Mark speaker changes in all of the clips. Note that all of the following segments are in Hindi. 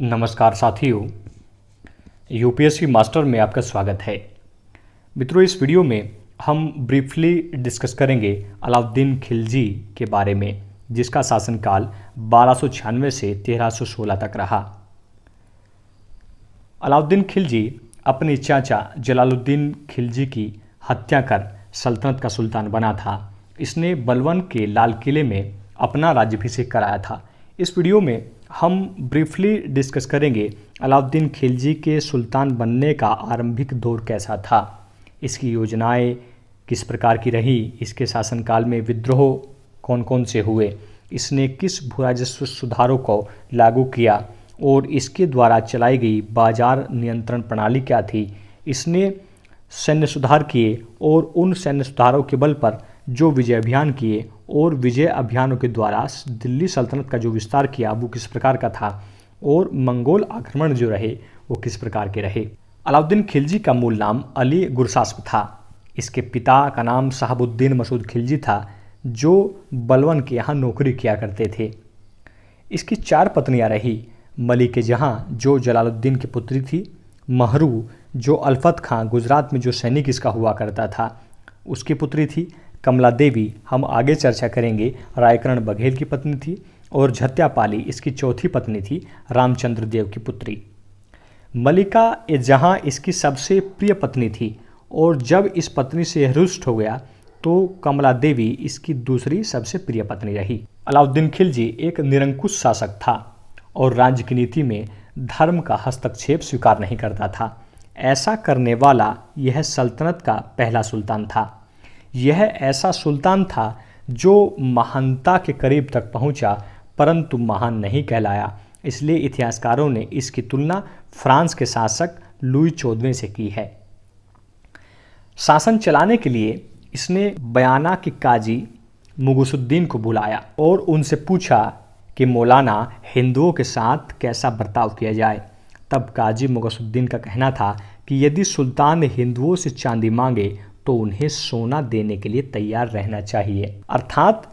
Speaker 1: नमस्कार साथियों यूपीएससी मास्टर में आपका स्वागत है मित्रों इस वीडियो में हम ब्रीफली डिस्कस करेंगे अलाउद्दीन खिलजी के बारे में जिसका शासनकाल बारह से 1316 तक रहा अलाउद्दीन खिलजी अपने चाचा जलालुद्दीन खिलजी की हत्या कर सल्तनत का सुल्तान बना था इसने बलवन के लाल किले में अपना राज्यभिषेक कराया था इस वीडियो में हम ब्रीफली डिस्कस करेंगे अलाउद्दीन खिलजी के सुल्तान बनने का आरंभिक दौर कैसा था इसकी योजनाएं किस प्रकार की रही इसके शासनकाल में विद्रोह कौन कौन से हुए इसने किस राजस्व सुधारों को लागू किया और इसके द्वारा चलाई गई बाजार नियंत्रण प्रणाली क्या थी इसने सैन्य सुधार किए और उन सैन्य सुधारों के बल पर जो विजय अभियान किए और विजय अभियानों के द्वारा दिल्ली सल्तनत का जो विस्तार किया वो किस प्रकार का था और मंगोल आक्रमण जो रहे वो किस प्रकार के रहे अलाउद्दीन खिलजी का मूल नाम अली गुरसास्प था इसके पिता का नाम साहबुद्दीन मसूद खिलजी था जो बलवन के यहाँ नौकरी किया करते थे इसकी चार पत्नियाँ रही मलिक जहाँ जो जलालुद्दीन की पुत्री थी महरू जो अल्फत खां गुजरात में जो सैनिक इसका हुआ करता था उसकी पुत्री थी कमला देवी हम आगे चर्चा करेंगे रायकरण बघेल की पत्नी थी और झत्यापाली इसकी चौथी पत्नी थी रामचंद्र देव की पुत्री मलिका जहाँ इसकी सबसे प्रिय पत्नी थी और जब इस पत्नी से रुष्ट हो गया तो कमला देवी इसकी दूसरी सबसे प्रिय पत्नी रही अलाउद्दीन खिलजी एक निरंकुश शासक था और राज्य की नीति में धर्म का हस्तक्षेप स्वीकार नहीं करता था ऐसा करने वाला यह सल्तनत का पहला सुल्तान था यह ऐसा सुल्तान था जो महानता के करीब तक पहुंचा परंतु महान नहीं कहलाया इसलिए इतिहासकारों ने इसकी तुलना फ्रांस के शासक लुई चौदवें से की है शासन चलाने के लिए इसने बयाना के काजी मुगसुद्दीन को बुलाया और उनसे पूछा कि मौलाना हिंदुओं के साथ कैसा बर्ताव किया जाए तब काजी मुगसुद्दीन का कहना था कि यदि सुल्तान हिंदुओं से चांदी मांगे तो उन्हें सोना देने के लिए तैयार रहना चाहिए अर्थात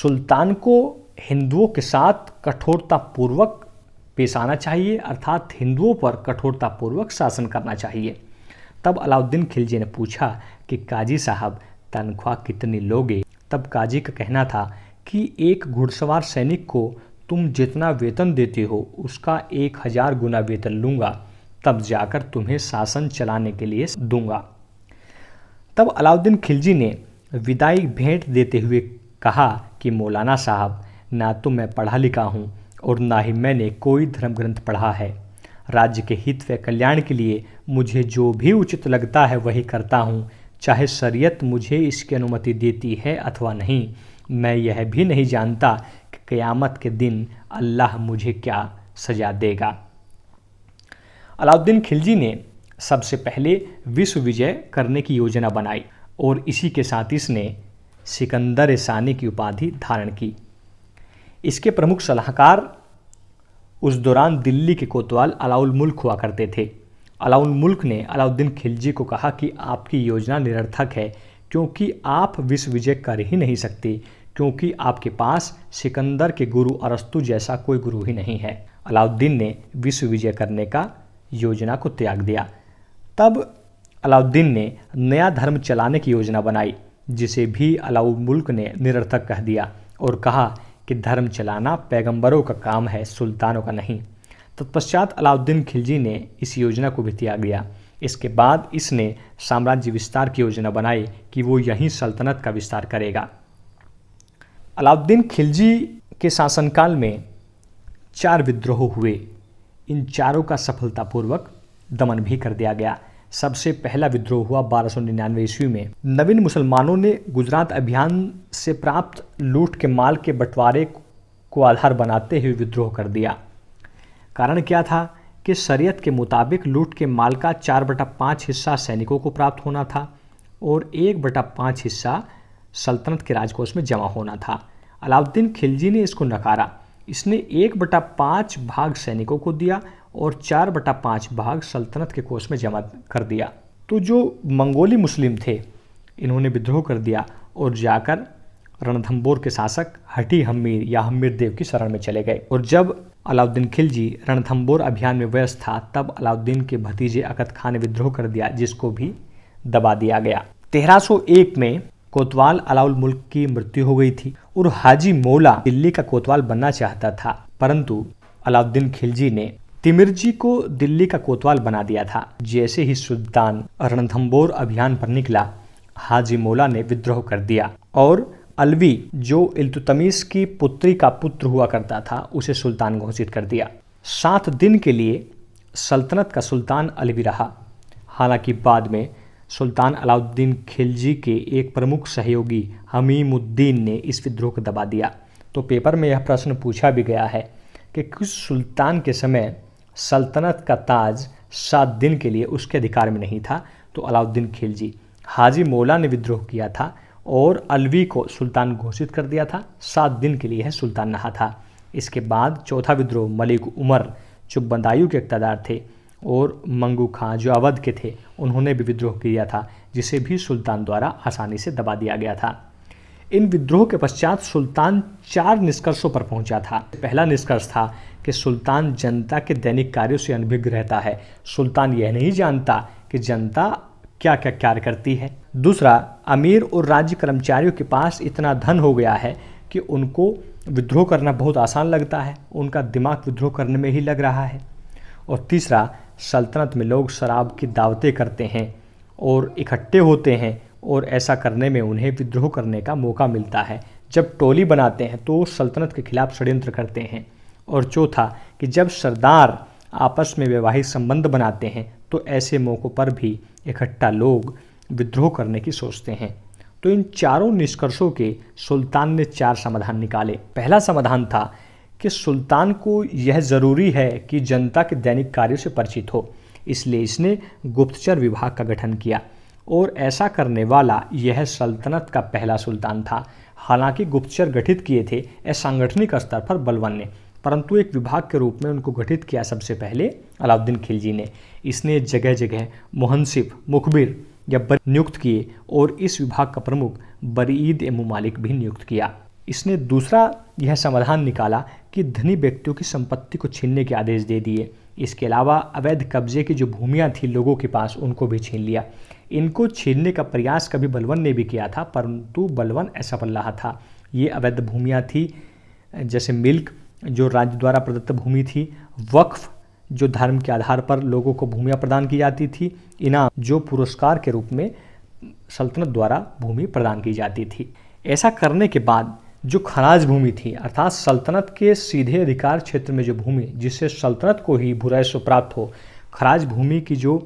Speaker 1: सुल्तान को हिंदुओं के साथ कठोरतापूर्वक पेश आना चाहिए अर्थात हिंदुओं पर कठोरतापूर्वक शासन करना चाहिए तब अलाउद्दीन खिलजी ने पूछा कि काजी साहब तनख्वाह कितनी लोगे तब काजी का कहना था कि एक घुड़सवार सैनिक को तुम जितना वेतन देते हो उसका एक हज़ार गुना वेतन लूंगा तब जाकर तुम्हें शासन चलाने के लिए दूंगा तब अलाउद्दीन खिलजी ने विदाई भेंट देते हुए कहा कि मौलाना साहब ना तो मैं पढ़ा लिखा हूँ और ना ही मैंने कोई धर्म ग्रंथ पढ़ा है राज्य के हित व कल्याण के लिए मुझे जो भी उचित लगता है वही करता हूँ चाहे शरीयत मुझे इसकी अनुमति देती है अथवा नहीं मैं यह भी नहीं जानता कि क़यामत के दिन अल्लाह मुझे क्या सजा देगा अलाउद्दीन खिलजी ने सबसे पहले विश्व विजय करने की योजना बनाई और इसी के साथ इसने सिकंदर सानी की उपाधि धारण की इसके प्रमुख सलाहकार उस दौरान दिल्ली के कोतवाल अलाउल मुल्क हुआ करते थे अलाउल मुल्क ने अलाउद्दीन खिलजी को कहा कि आपकी योजना निरर्थक है क्योंकि आप विश्व विजय कर ही नहीं सकते क्योंकि आपके पास सिकंदर के गुरु अरस्तु जैसा कोई गुरु ही नहीं है अलाउद्दीन ने विश्व विजय करने का योजना को त्याग दिया तब अलाउद्दीन ने नया धर्म चलाने की योजना बनाई जिसे भी अलाउ मुल्क ने निरर्थक कह दिया और कहा कि धर्म चलाना पैगंबरों का काम है सुल्तानों का नहीं तत्पश्चात अलाउद्दीन खिलजी ने इस योजना को भी त्याग दिया इसके बाद इसने साम्राज्य विस्तार की योजना बनाई कि वो यहीं सल्तनत का विस्तार करेगा अलाउद्दीन खिलजी के शासनकाल में चार विद्रोह हुए इन चारों का सफलतापूर्वक दमन भी कर दिया गया सबसे पहला विद्रोह हुआ बारह सौ निन्यानवे ईस्वी में नवीन मुसलमानों ने गुजरात अभियान से प्राप्त लूट के माल के बंटवारे को आधार बनाते हुए विद्रोह कर दिया कारण क्या था कि शरीयत के मुताबिक लूट के माल का चार बटा पाँच हिस्सा सैनिकों को प्राप्त होना था और एक बटा पाँच हिस्सा सल्तनत के राजकोष में जमा होना था अलाउद्दीन खिलजी ने इसको नकारा इसने एक बटा पाँच भाग सैनिकों को दिया और चार बटा पाँच भाग सल्तनत के कोष में जमा कर दिया तो जो मंगोली मुस्लिम थे इन्होंने विद्रोह कर दिया और जाकर रणथम्बोर के शासक हटी हमीर या हमीर देव की शरण में चले गए और जब अलाउद्दीन खिलजी रणथम्बोर अभियान में व्यस्त था तब अलाउद्दीन के भतीजे अकत खान ने विद्रोह कर दिया जिसको भी दबा दिया गया 1301 में कोतवाल अलाउल मुल्क की मृत्यु हो गई थी और हाजी मौला दिल्ली का कोतवाल बनना चाहता था परंतु अलाउद्दीन खिलजी ने जी को दिल्ली का कोतवाल बना दिया था जैसे ही सुल्तान रणथम्बोर अभियान पर निकला हाजी मोला ने विद्रोह कर दिया और अलवी जो इल्तुतमीस की पुत्री का पुत्र हुआ करता था उसे सुल्तान घोषित कर दिया सात दिन के लिए सल्तनत का सुल्तान अलवी रहा हालांकि बाद में सुल्तान अलाउद्दीन खिलजी के एक प्रमुख सहयोगी हमीमुद्दीन ने इस विद्रोह को दबा दिया तो पेपर में यह प्रश्न पूछा भी गया है कि किस सुल्तान के समय सल्तनत का ताज सात दिन के लिए उसके अधिकार में नहीं था तो अलाउद्दीन खिलजी हाजी मौला ने विद्रोह किया था और अलवी को सुल्तान घोषित कर दिया था सात दिन के लिए यह सुल्तान रहा था इसके बाद चौथा विद्रोह मलिक उमर जो बदायूं के इकतदार थे और मंगू खां जो अवध के थे उन्होंने भी विद्रोह किया था जिसे भी सुल्तान द्वारा आसानी से दबा दिया गया था इन विद्रोह के पश्चात सुल्तान चार निष्कर्षों पर पहुंचा था पहला निष्कर्ष था कि सुल्तान जनता के दैनिक कार्यों से अनभिज्ञ रहता है सुल्तान यह नहीं जानता कि जनता क्या क्या कार्य करती है दूसरा अमीर और राज्य कर्मचारियों के पास इतना धन हो गया है कि उनको विद्रोह करना बहुत आसान लगता है उनका दिमाग विद्रोह करने में ही लग रहा है और तीसरा सल्तनत में लोग शराब की दावतें करते हैं और इकट्ठे होते हैं और ऐसा करने में उन्हें विद्रोह करने का मौका मिलता है जब टोली बनाते हैं तो सल्तनत के खिलाफ षड्यंत्र करते हैं और चौथा कि जब सरदार आपस में वैवाहिक संबंध बनाते हैं तो ऐसे मौक़ों पर भी इकट्ठा लोग विद्रोह करने की सोचते हैं तो इन चारों निष्कर्षों के सुल्तान ने चार समाधान निकाले पहला समाधान था कि सुल्तान को यह ज़रूरी है कि जनता के दैनिक कार्यों से परिचित हो इसलिए इसने गुप्तचर विभाग का गठन किया और ऐसा करने वाला यह सल्तनत का पहला सुल्तान था हालांकि गुप्तचर गठित किए थे सांगठनिक स्तर पर बलवन ने परंतु एक विभाग के रूप में उनको गठित किया सबसे पहले अलाउद्दीन खिलजी ने इसने जगह जगह मोहनसिफ मुखबिर या बर नियुक्त किए और इस विभाग का प्रमुख बरीद ए मालिक भी नियुक्त किया इसने दूसरा यह समाधान निकाला कि धनी व्यक्तियों की संपत्ति को छीनने के आदेश दे दिए इसके अलावा अवैध कब्जे की जो भूमियाँ थी लोगों के पास उनको भी छीन लिया इनको छीनने का प्रयास कभी बलवन ने भी किया था परंतु बलवन ऐसा बल रहा था ये अवैध भूमियाँ थी जैसे मिल्क जो राज्य द्वारा प्रदत्त भूमि थी वक्फ जो धर्म के आधार पर लोगों को भूमियाँ प्रदान की जाती थी इनाम जो पुरस्कार के रूप में सल्तनत द्वारा भूमि प्रदान की जाती थी ऐसा करने के बाद जो खराज भूमि थी अर्थात सल्तनत के सीधे अधिकार क्षेत्र में जो भूमि जिससे सल्तनत को ही भूराइस्व प्राप्त हो खराज भूमि की जो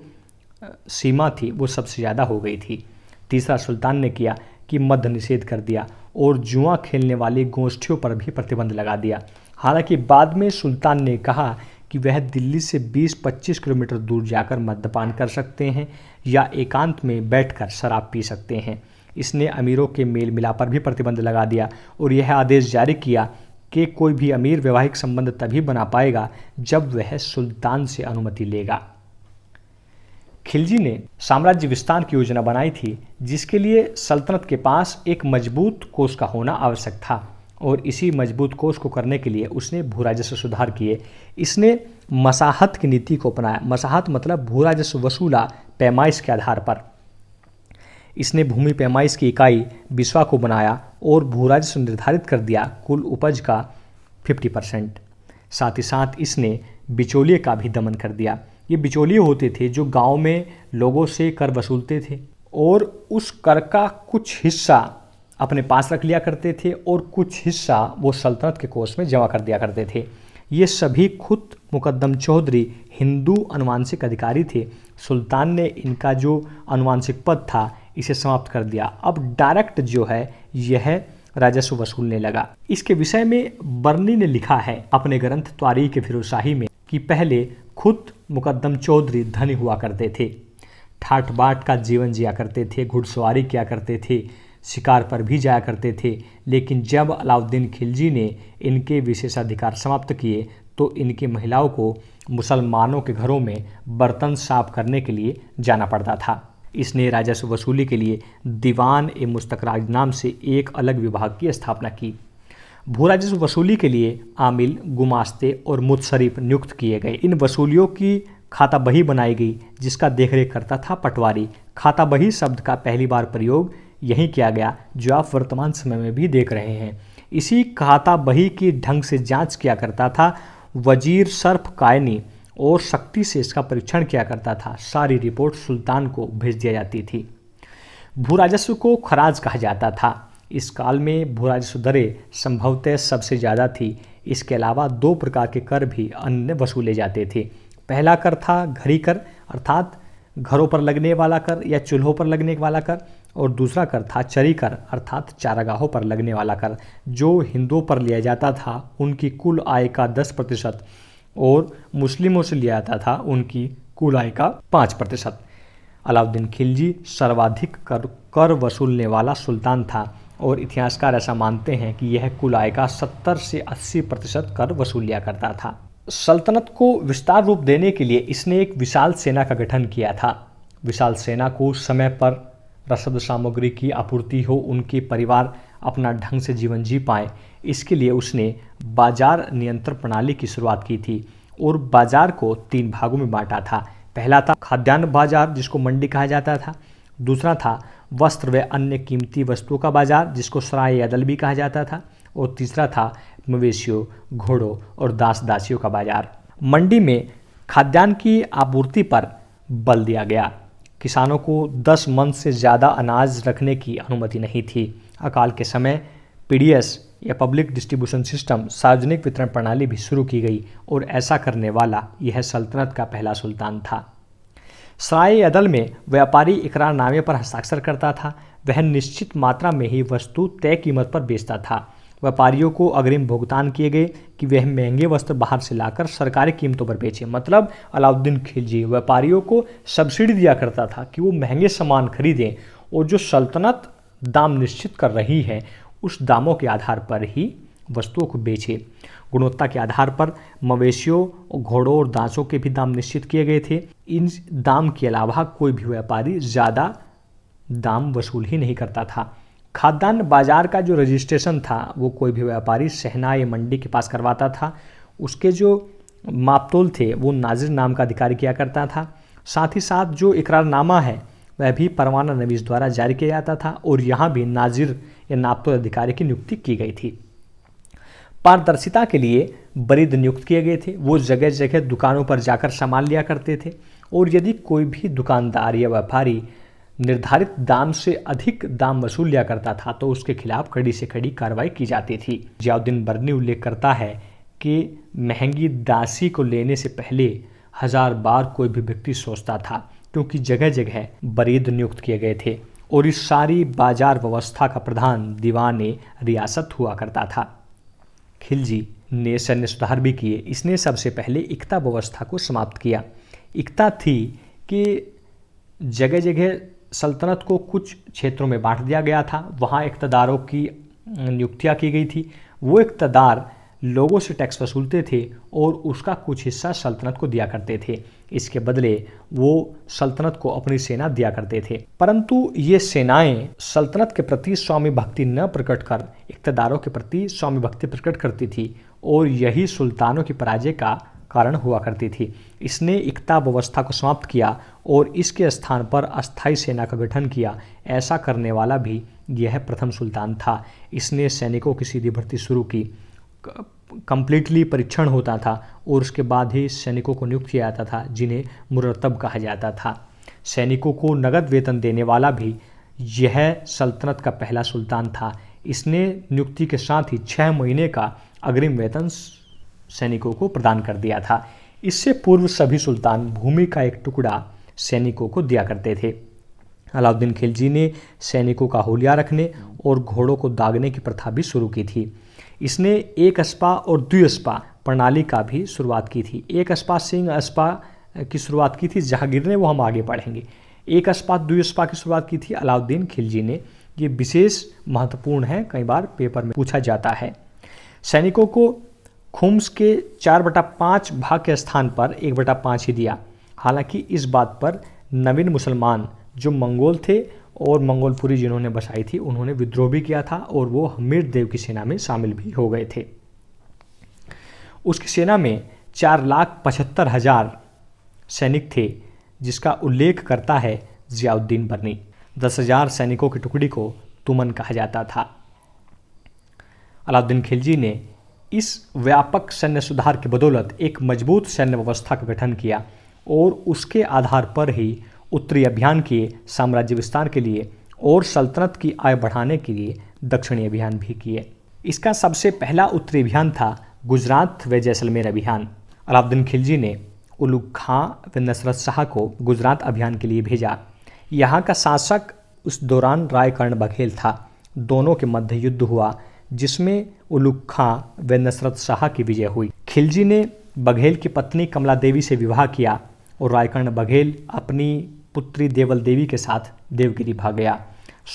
Speaker 1: सीमा थी वो सबसे ज़्यादा हो गई थी तीसरा सुल्तान ने किया कि मध्य निषेध कर दिया और जुआ खेलने वाली गोष्ठियों पर भी प्रतिबंध लगा दिया हालांकि बाद में सुल्तान ने कहा कि वह दिल्ली से 20-25 किलोमीटर दूर जाकर मद्यपान कर सकते हैं या एकांत में बैठकर शराब पी सकते हैं इसने अमीरों के मेल मिला पर भी प्रतिबंध लगा दिया और यह आदेश जारी किया कि कोई भी अमीर वैवाहिक संबंध तभी बना पाएगा जब वह सुल्तान से अनुमति लेगा खिलजी ने साम्राज्य विस्तार की योजना बनाई थी जिसके लिए सल्तनत के पास एक मजबूत कोष का होना आवश्यक था और इसी मजबूत कोष को करने के लिए उसने भू राजस्व सुधार किए इसने मसाहत की नीति को अपनाया मसाहत मतलब भू राजस्व वसूला पैमाइश के आधार पर इसने भूमि पैमाइश की इकाई बिस्वा को बनाया और भू राजस्व निर्धारित कर दिया कुल उपज का 50 परसेंट साथ ही साथ इसने बिचौलिए का भी दमन कर दिया ये बिचौलिए होते थे जो गांव में लोगों से कर वसूलते थे और उस कर का कुछ हिस्सा अपने पास रख लिया करते थे और कुछ हिस्सा वो सल्तनत के कोष में जमा कर दिया करते थे ये सभी खुद मुकदम चौधरी हिंदू अनुवांशिक अधिकारी थे सुल्तान ने इनका जो अनुवांशिक पद था इसे समाप्त कर दिया अब डायरेक्ट जो है यह राजस्व वसूलने लगा इसके विषय में बर्नी ने लिखा है अपने ग्रंथ त्वारी के फिरोशाही में कि पहले खुद मुकदम चौधरी धनी हुआ करते थे ठाठ बाट का जीवन जिया करते थे घुड़सवारी किया करते थे शिकार पर भी जाया करते थे लेकिन जब अलाउद्दीन खिलजी ने इनके विशेषाधिकार समाप्त किए तो इनकी महिलाओं को मुसलमानों के घरों में बर्तन साफ करने के लिए जाना पड़ता था इसने राजस्व वसूली के लिए दीवान ए मुस्तकराज नाम से एक अलग विभाग की स्थापना की भू राजस्व वसूली के लिए आमिल गुमास्ते और मुतशरीफ नियुक्त किए गए इन वसूलियों की खाता बही बनाई गई जिसका देखरेख करता था पटवारी खाता बही शब्द का पहली बार प्रयोग यही किया गया जो आप वर्तमान समय में भी देख रहे हैं इसी खाता बही की ढंग से जांच किया करता था वजीर सर्फ कायनी और सख्ती से इसका परीक्षण किया करता था सारी रिपोर्ट सुल्तान को भेज दिया जाती थी भू राजस्व को खराज कहा जाता था इस काल में भू राजस्व दरें संभवतः सबसे ज़्यादा थी इसके अलावा दो प्रकार के कर भी अन्य वसूले जाते थे पहला कर था घरी कर अर्थात घरों पर लगने वाला कर या चूल्हों पर लगने वाला कर और दूसरा कर था चरी कर अर्थात चारागाहों पर लगने वाला कर जो हिंदुओं पर लिया जाता था उनकी कुल आय का दस प्रतिशत और मुस्लिमों से लिया जाता था उनकी कुल आय का पाँच प्रतिशत अलाउद्दीन खिलजी सर्वाधिक कर कर वसूलने वाला सुल्तान था और इतिहासकार ऐसा मानते हैं कि यह कुल आय का 70 से 80 प्रतिशत कर वसूल लिया करता था सल्तनत को विस्तार रूप देने के लिए इसने एक विशाल सेना का गठन किया था विशाल सेना को समय पर रसद सामग्री की आपूर्ति हो उनके परिवार अपना ढंग से जीवन जी पाए इसके लिए उसने बाजार नियंत्रण प्रणाली की शुरुआत की थी और बाजार को तीन भागों में बांटा था पहला था खाद्यान्न बाजार जिसको मंडी कहा जाता था दूसरा था वस्त्र व अन्य कीमती वस्तुओं का बाजार जिसको सराय या दल भी कहा जाता था और तीसरा था मवेशियों घोड़ों और दास दासियों का बाजार मंडी में खाद्यान्न की आपूर्ति पर बल दिया गया किसानों को 10 मंथ से ज़्यादा अनाज रखने की अनुमति नहीं थी अकाल के समय पी या पब्लिक डिस्ट्रीब्यूशन सिस्टम सार्वजनिक वितरण प्रणाली भी शुरू की गई और ऐसा करने वाला यह सल्तनत का पहला सुल्तान था सराय अदल में व्यापारी इकरारनामे पर हस्ताक्षर करता था वह निश्चित मात्रा में ही वस्तु तय कीमत पर बेचता था व्यापारियों को अग्रिम भुगतान किए गए कि वह महंगे वस्त्र बाहर से लाकर सरकारी कीमतों पर बेचें मतलब अलाउद्दीन खिलजी व्यापारियों को सब्सिडी दिया करता था कि वो महंगे सामान खरीदें और जो सल्तनत दाम निश्चित कर रही है उस दामों के आधार पर ही वस्तुओं को बेचे गुणवत्ता के आधार पर मवेशियों घोड़ों और दांतों के भी दाम निश्चित किए गए थे इन दाम के अलावा कोई भी व्यापारी ज़्यादा दाम वसूल ही नहीं करता था खाद्यान्न बाजार का जो रजिस्ट्रेशन था वो कोई भी व्यापारी सहना या मंडी के पास करवाता था उसके जो मापतोल थे वो नाजिर नाम का अधिकारी किया करता था साथ ही साथ जो इकरारनामा है वह भी परवाना नवीस द्वारा जारी किया जाता था और यहाँ भी नाजिर या नापतोल अधिकारी की नियुक्ति की गई थी पारदर्शिता के लिए बरिद नियुक्त किए गए थे वो जगह जगह दुकानों पर जाकर सामान लिया करते थे और यदि कोई भी दुकानदार या व्यापारी निर्धारित दाम से अधिक दाम वसूल लिया करता था तो उसके खिलाफ कड़ी से कड़ी कार्रवाई की जाती थी जियाउद्दीन बर्नी उल्लेख करता है कि महंगी दासी को लेने से पहले हजार बार कोई भी व्यक्ति सोचता था क्योंकि जगह जगह बरीद नियुक्त किए गए थे और इस सारी बाजार व्यवस्था का प्रधान दीवान रियासत हुआ करता था खिलजी ने सैन्य सुधार भी किए इसने सबसे पहले एकता व्यवस्था को समाप्त किया एकता थी कि जगह जगह सल्तनत को कुछ क्षेत्रों में बांट दिया गया था वहाँ इकतदारों की नियुक्तियाँ की गई थी वो इकतदार लोगों से टैक्स वसूलते थे और उसका कुछ हिस्सा सल्तनत को दिया करते थे इसके बदले वो सल्तनत को अपनी सेना दिया करते थे परंतु ये सेनाएं सल्तनत के प्रति स्वामी भक्ति न प्रकट कर इकतदारों के प्रति स्वामी भक्ति प्रकट करती थी और यही सुल्तानों की पराजय का कारण हुआ करती थी इसने एकता व्यवस्था को समाप्त किया और इसके स्थान पर अस्थायी सेना का गठन किया ऐसा करने वाला भी यह प्रथम सुल्तान था इसने सैनिकों की सीधी भर्ती शुरू की कंप्लीटली परीक्षण होता था और उसके बाद ही सैनिकों को नियुक्त किया जाता था जिन्हें मुरतब कहा जाता था सैनिकों को नगद वेतन देने वाला भी यह सल्तनत का पहला सुल्तान था इसने नियुक्ति के साथ ही छः महीने का अग्रिम वेतन सैनिकों को प्रदान कर दिया था इससे पूर्व सभी सुल्तान भूमि का एक टुकड़ा सैनिकों को दिया करते थे अलाउद्दीन खिलजी ने सैनिकों का होलिया रखने और घोड़ों को दागने की प्रथा भी शुरू की थी इसने एक अस्पा और द्विअस्पा प्रणाली का भी शुरुआत की थी एक अस्पा सिंह अस्पा की शुरुआत की थी जहांगीर ने वो हम आगे पढ़ेंगे एक अस्पा द्विअस्पा की शुरुआत की थी अलाउद्दीन खिलजी ने ये विशेष महत्वपूर्ण है कई बार पेपर में पूछा जाता है सैनिकों को खुम्स के चार बटा पाँच भाग के स्थान पर एक बटा पाँच ही दिया हालांकि इस बात पर नवीन मुसलमान जो मंगोल थे और मंगोलपुरी जिन्होंने बसाई थी उन्होंने विद्रोह भी किया था और वो हमीर देव की सेना में शामिल भी हो गए थे उसकी सेना में चार लाख पचहत्तर हजार सैनिक थे जिसका उल्लेख करता है जियाउद्दीन बर्नी दस हजार सैनिकों की टुकड़ी को तुमन कहा जाता था अलाउद्दीन खिलजी ने इस व्यापक सैन्य सुधार की बदौलत एक मजबूत सैन्य व्यवस्था का गठन किया और उसके आधार पर ही उत्तरी अभियान किए साम्राज्य विस्तार के लिए और सल्तनत की आय बढ़ाने के लिए दक्षिणी अभियान भी किए इसका सबसे पहला उत्तरी अभियान था गुजरात व जैसलमेर अभियान अलाउद्दीन खिलजी ने उलुग खां व नसरत शाह को गुजरात अभियान के लिए भेजा यहाँ का शासक उस दौरान रायकर्ण बघेल था दोनों के मध्य युद्ध हुआ जिसमें उलुग खां व नसरत शाह की विजय हुई खिलजी ने बघेल की पत्नी कमला देवी से विवाह किया और रायकर्ण बघेल अपनी पुत्री देवल देवी के साथ देवगिरी भाग गया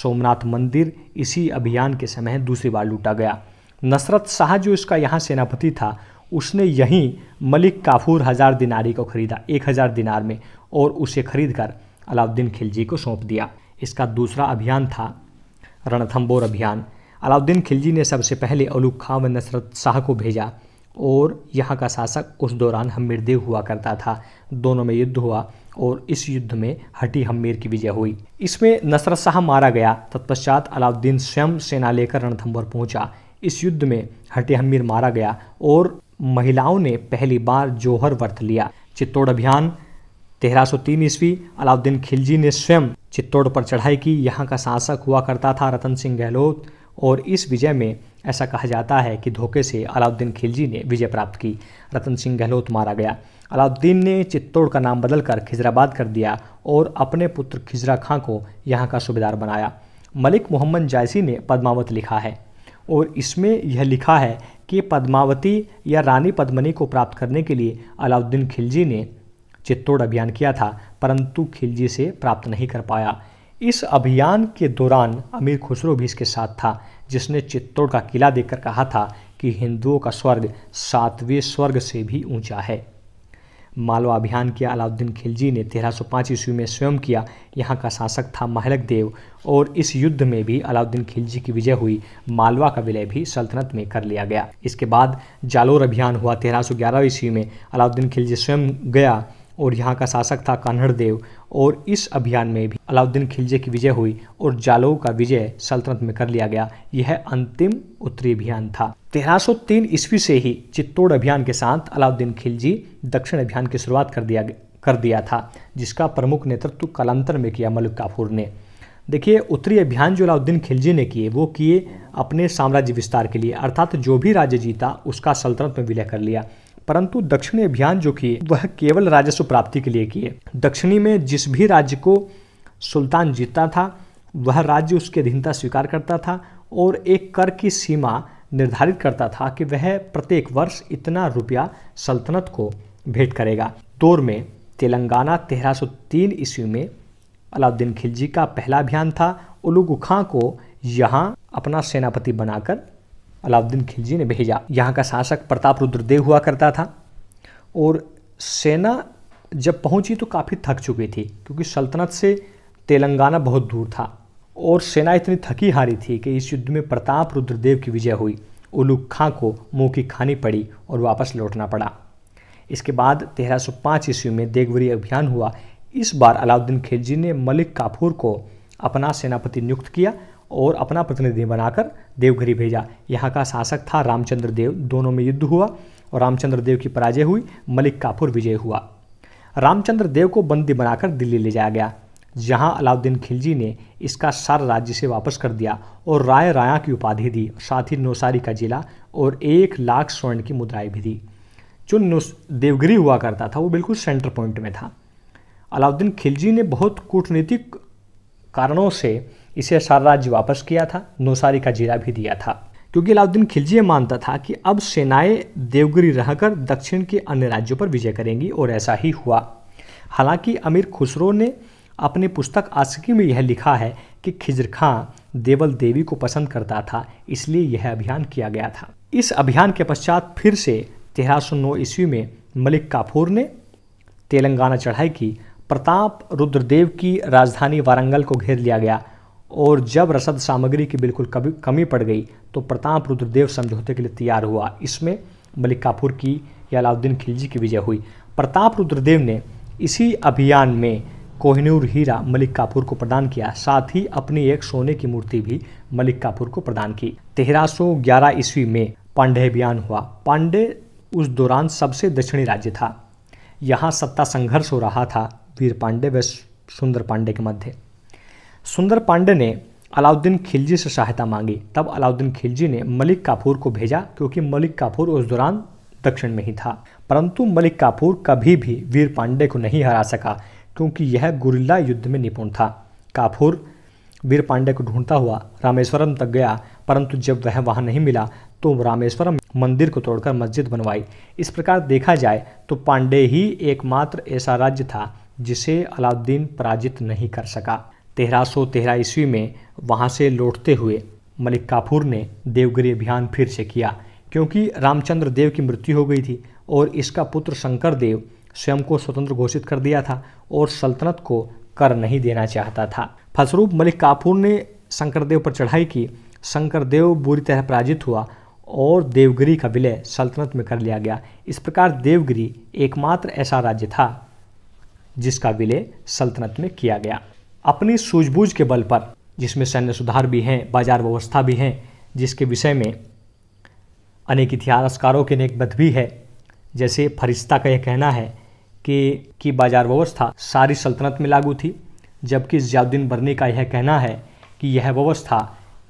Speaker 1: सोमनाथ मंदिर इसी अभियान के समय दूसरी बार लूटा गया नसरत शाह जो इसका यहाँ सेनापति था उसने यहीं मलिक काफूर हज़ार दिनारी को खरीदा एक हज़ार दिनार में और उसे खरीदकर अलाउद्दीन खिलजी को सौंप दिया इसका दूसरा अभियान था रणथम्बोर अभियान अलाउद्दीन खिलजी ने सबसे पहले अलूक खां व नसरत शाह को भेजा और यहाँ का शासक उस दौरान देव हुआ करता था दोनों में युद्ध हुआ और इस युद्ध में हटी हमीर की विजय हुई इसमें नसरत शाह मारा गया तत्पश्चात अलाउद्दीन स्वयं सेना लेकर रणथंभौर पहुंचा इस युद्ध में हटी हमीर मारा गया और महिलाओं ने पहली बार जौहर वर्त लिया चित्तौड़ अभियान तेरह सौ तीन ईस्वी अलाउद्दीन खिलजी ने स्वयं चित्तौड़ पर चढ़ाई की यहाँ का शासक हुआ करता था रतन सिंह गहलोत और इस विजय में ऐसा कहा जाता है कि धोखे से अलाउद्दीन खिलजी ने विजय प्राप्त की रतन सिंह गहलोत मारा गया अलाउद्दीन ने चित्तौड़ का नाम बदलकर खिजराबाद कर दिया और अपने पुत्र खिजरा खां को यहाँ का सूबेदार बनाया मलिक मोहम्मद जायसी ने पद्मावत लिखा है और इसमें यह लिखा है कि पद्मावती या रानी पद्मनी को प्राप्त करने के लिए अलाउद्दीन खिलजी ने चित्तौड़ अभियान किया था परंतु खिलजी से प्राप्त नहीं कर पाया इस अभियान के दौरान अमीर खुसरो भी इसके साथ था जिसने चित्तौड़ का किला देखकर कहा था कि हिंदुओं का स्वर्ग सातवें स्वर्ग से भी ऊंचा है मालवा अभियान किया अलाउद्दीन खिलजी ने 1305 ईस्वी में स्वयं किया यहाँ का शासक था महलक देव और इस युद्ध में भी अलाउद्दीन खिलजी की विजय हुई मालवा का विलय भी सल्तनत में कर लिया गया इसके बाद जालोर अभियान हुआ 1311 ईस्वी में अलाउद्दीन खिलजी स्वयं गया और यहाँ का शासक था कन्हड़ देव और इस अभियान में भी अलाउद्दीन खिलजी की विजय हुई और जालौ का विजय सल्तनत में कर लिया गया यह अंतिम उत्तरी अभियान था 1303 ईस्वी से ही चित्तौड़ अभियान के साथ अलाउद्दीन खिलजी दक्षिण अभियान की शुरुआत कर दिया कर दिया था जिसका प्रमुख नेतृत्व कालांतर में किया मलिक काफूर ने देखिए उत्तरी अभियान जो अलाउद्दीन खिलजी ने किए वो किए अपने साम्राज्य विस्तार के लिए अर्थात जो भी राज्य जीता उसका सल्तनत में विलय कर लिया परंतु दक्षिणी अभियान जो किए वह केवल राजस्व प्राप्ति के लिए किए दक्षिणी में जिस भी राज्य को सुल्तान जीतता था वह राज्य उसकी अधीनता स्वीकार करता था और एक कर की सीमा निर्धारित करता था कि वह प्रत्येक वर्ष इतना रुपया सल्तनत को भेंट करेगा दौर में तेलंगाना 1303 ईस्वी में अलाउद्दीन खिलजी का पहला अभियान था उलुगु खां को यहाँ अपना सेनापति बनाकर अलाउद्दीन खिलजी ने भेजा यहाँ का शासक प्रताप रुद्रदेव हुआ करता था और सेना जब पहुँची तो काफ़ी थक चुकी थी क्योंकि सल्तनत से तेलंगाना बहुत दूर था और सेना इतनी थकी हारी थी कि इस युद्ध में प्रताप रुद्रदेव की विजय हुई उलुग खां को मुँह की खानी पड़ी और वापस लौटना पड़ा इसके बाद 1305 ईस्वी में देगवरी अभियान हुआ इस बार अलाउद्दीन खिलजी ने मलिक काफूर को अपना सेनापति नियुक्त किया और अपना प्रतिनिधि बनाकर देवघरी भेजा यहाँ का शासक था रामचंद्र देव दोनों में युद्ध हुआ और रामचंद्र देव की पराजय हुई मलिक काफुर विजय हुआ रामचंद्र देव को बंदी बनाकर दिल्ली ले जाया गया जहाँ अलाउद्दीन खिलजी ने इसका सार राज्य से वापस कर दिया और राय राया की उपाधि दी साथ ही नौसारी का जिला और एक लाख स्वर्ण की मुद्राएं भी दी जो देवगिरी हुआ करता था वो बिल्कुल सेंटर पॉइंट में था अलाउद्दीन खिलजी ने बहुत कूटनीतिक कारणों से इसे राज्य वापस किया था नौसारी का जीरा भी दिया था क्योंकि अलाउद्दीन खिलजी मानता था कि अब सेनाएं देवगिरी रहकर दक्षिण के अन्य राज्यों पर विजय करेंगी और ऐसा ही हुआ हालांकि अमीर खुसरो ने अपनी पुस्तक आशिकी में यह लिखा है कि खिजर खां देवल देवी को पसंद करता था इसलिए यह अभियान किया गया था इस अभियान के पश्चात फिर से तेरह सौ नौ ईस्वी में मलिक काफूर ने तेलंगाना चढ़ाई की प्रताप रुद्रदेव की राजधानी वारंगल को घेर लिया गया और जब रसद सामग्री की बिल्कुल कभी कमी पड़ गई तो प्रताप रुद्रदेव समझौते के लिए तैयार हुआ इसमें मलिक काफूर की या अलाउद्दीन खिलजी की विजय हुई प्रताप रुद्रदेव ने इसी अभियान में कोहिनूर हीरा मलिक काफूर को प्रदान किया साथ ही अपनी एक सोने की मूर्ति भी मलिक काफूर को प्रदान की तेरह सौ ग्यारह ईस्वी में पांडे अभियान हुआ पांडे उस दौरान सबसे दक्षिणी राज्य था यहाँ सत्ता संघर्ष हो रहा था वीर पांडे व सुंदर पांडे के मध्य सुंदर पांडे ने अलाउद्दीन खिलजी से सहायता मांगी तब अलाउद्दीन खिलजी ने मलिक काफूर को भेजा क्योंकि मलिक काफूर उस दौरान दक्षिण में ही था परंतु मलिक काफूर कभी भी वीर पांडे को नहीं हरा सका क्योंकि यह गुरिल्ला युद्ध में निपुण था काफूर वीर पांडे को ढूंढता हुआ रामेश्वरम तक गया परंतु जब वह वहाँ नहीं मिला तो रामेश्वरम मंदिर को तोड़कर मस्जिद बनवाई इस प्रकार देखा जाए तो पांडे ही एकमात्र ऐसा राज्य था जिसे अलाउद्दीन पराजित नहीं कर सका तेरह सौ तेरह ईस्वी में वहाँ से लौटते हुए मलिक काफूर ने देवगिरी अभियान फिर से किया क्योंकि रामचंद्र देव की मृत्यु हो गई थी और इसका पुत्र शंकर देव स्वयं को स्वतंत्र घोषित कर दिया था और सल्तनत को कर नहीं देना चाहता था फलस्वरूप मलिक काफूर ने शंकरदेव पर चढ़ाई की शंकरदेव बुरी तरह पराजित हुआ और देवगिरी का विलय सल्तनत में कर लिया गया इस प्रकार देवगिरी एकमात्र ऐसा राज्य था जिसका विलय सल्तनत में किया गया अपनी सूझबूझ के बल पर जिसमें सैन्य सुधार भी हैं बाजार व्यवस्था भी हैं जिसके विषय में अनेक इतिहासकारों के नेक मत भी है जैसे फरिश्ता का यह कहना है कि कि बाजार व्यवस्था सारी सल्तनत में लागू थी जबकि जियाउद्दीन बरनी का यह कहना है कि यह व्यवस्था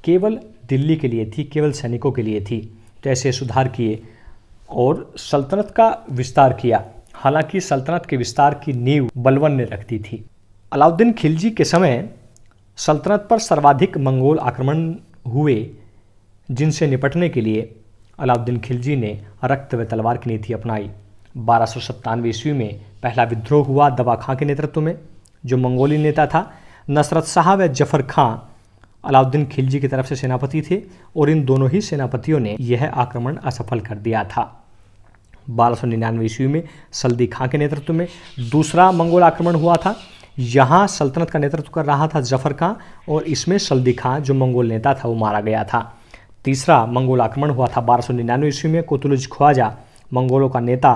Speaker 1: केवल दिल्ली के लिए थी केवल सैनिकों के लिए थी तो ऐसे सुधार किए और सल्तनत का विस्तार किया हालांकि सल्तनत के विस्तार की नींव बलवन ने रखती थी अलाउद्दीन खिलजी के समय सल्तनत पर सर्वाधिक मंगोल आक्रमण हुए जिनसे निपटने के लिए अलाउद्दीन खिलजी ने रक्त व तलवार की नीति अपनाई बारह सौ सत्तानवे ईस्वी में पहला विद्रोह हुआ दबा खां के नेतृत्व में जो मंगोली नेता था नसरत शाह व जफर खां अलाउद्दीन खिलजी की तरफ से सेनापति थे और इन दोनों ही सेनापतियों ने यह आक्रमण असफल कर दिया था बारह सौ निन्यानवे ईस्वी में सल्दी खां के नेतृत्व में दूसरा मंगोल आक्रमण हुआ था यहाँ सल्तनत का नेतृत्व कर रहा था जफर खां और इसमें सल्दी खां जो मंगोल नेता था वो मारा गया था तीसरा मंगोल आक्रमण हुआ था बारह सौ निन्यानवे ईस्वी में कोतुलुज ख्वाजा मंगोलों का नेता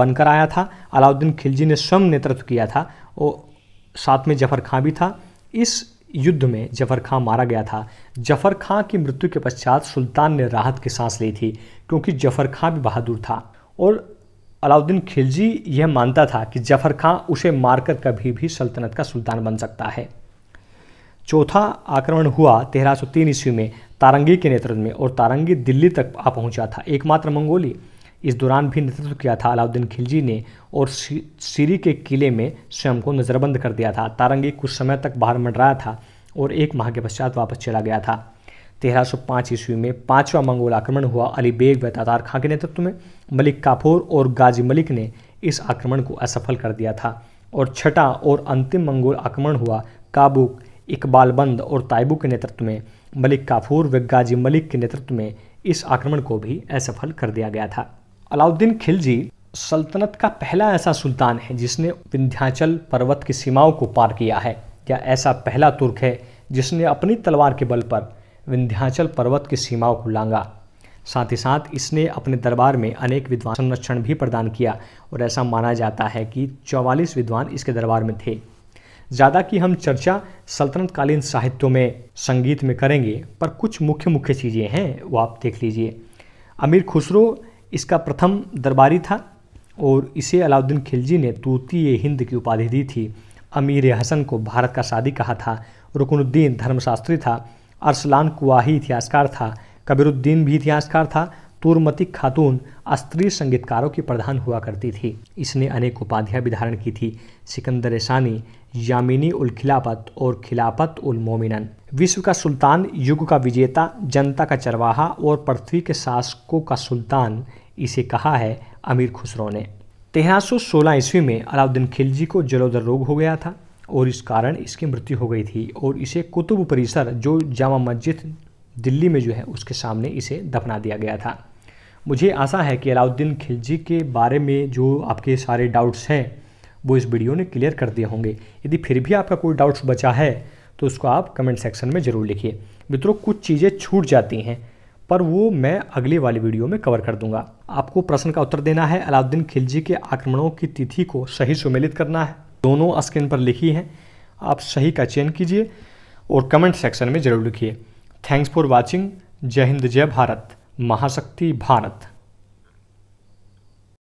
Speaker 1: बनकर आया था अलाउद्दीन खिलजी ने स्वयं नेतृत्व किया था और साथ में जफर खां भी था इस युद्ध में जफर खां मारा गया था जफर खां की मृत्यु के पश्चात सुल्तान ने राहत की सांस ली थी क्योंकि जफर खां भी बहादुर था और अलाउद्दीन खिलजी यह मानता था कि जफर खां उसे मारकर कभी भी सल्तनत का सुल्तान बन सकता है चौथा आक्रमण हुआ तेरह सौ तीन ईस्वी में तारंगी के नेतृत्व में और तारंगी दिल्ली तक आ पहुंचा था एकमात्र मंगोली इस दौरान भी नेतृत्व किया था अलाउद्दीन खिलजी ने और सीरी के किले में स्वयं को नज़रबंद कर दिया था तारंगी कुछ समय तक बाहर मंडराया था और एक माह के पश्चात वापस चला गया था 1305 ईस्वी में पांचवा मंगोल आक्रमण हुआ अली बेग व तातार खां के नेतृत्व में मलिक काफूर और गाजी मलिक ने इस आक्रमण को असफल कर दिया था और छठा और अंतिम मंगोल आक्रमण हुआ काबुक इकबालबंद और ताइबू के नेतृत्व में मलिक काफूर व गाजी मलिक के नेतृत्व में इस आक्रमण को भी असफल कर दिया गया था अलाउद्दीन खिलजी सल्तनत का पहला ऐसा सुल्तान है जिसने विंध्याचल पर्वत की सीमाओं को पार किया है या ऐसा पहला तुर्क है जिसने अपनी तलवार के बल पर विंध्याचल पर्वत की सीमाओं को लांगा साथ ही साथ इसने अपने दरबार में अनेक विद्वान संरक्षण भी प्रदान किया और ऐसा माना जाता है कि चौवालीस विद्वान इसके दरबार में थे ज़्यादा की हम चर्चा सल्तनतकालीन साहित्यों में संगीत में करेंगे पर कुछ मुख्य मुख्य चीज़ें हैं वो आप देख लीजिए अमीर खुसरो इसका प्रथम दरबारी था और इसे अलाउद्दीन खिलजी ने तूती हिंद की उपाधि दी थी अमीर हसन को भारत का शादी कहा था रुकनुद्दीन धर्मशास्त्री था अरसलान कुआही इतिहासकार था कबीरुद्दीन भी इतिहासकार था तुरमतिक खातून अस्त्री संगीतकारों की प्रधान हुआ करती थी इसने अनेक उपाधियां भी धारण की थी सिकंदर एसानी यामिनी उल खिलाफत और खिलाफत उल मोमिनन विश्व का सुल्तान युग का विजेता जनता का चरवाहा और पृथ्वी के शासकों का सुल्तान इसे कहा है अमीर खुसरो ने तेरह सौ सोलह ईस्वी में अलाउद्दीन खिलजी को जलोदर रोग हो गया था और इस कारण इसकी मृत्यु हो गई थी और इसे कुतुब परिसर जो जामा मस्जिद दिल्ली में जो है उसके सामने इसे दफना दिया गया था मुझे आशा है कि अलाउद्दीन खिलजी के बारे में जो आपके सारे डाउट्स हैं वो इस वीडियो ने क्लियर कर दिए होंगे यदि फिर भी आपका कोई डाउट्स बचा है तो उसको आप कमेंट सेक्शन में ज़रूर लिखिए मित्रों कुछ चीज़ें छूट जाती हैं पर वो मैं अगले वाली वीडियो में कवर कर दूंगा आपको प्रश्न का उत्तर देना है अलाउद्दीन खिलजी के आक्रमणों की तिथि को सही सुमेलित करना है दोनों स्क्रीन पर लिखी हैं आप सही का चयन कीजिए और कमेंट सेक्शन में ज़रूर लिखिए थैंक्स फॉर वॉचिंग जय हिंद जय भारत महाशक्ति भारत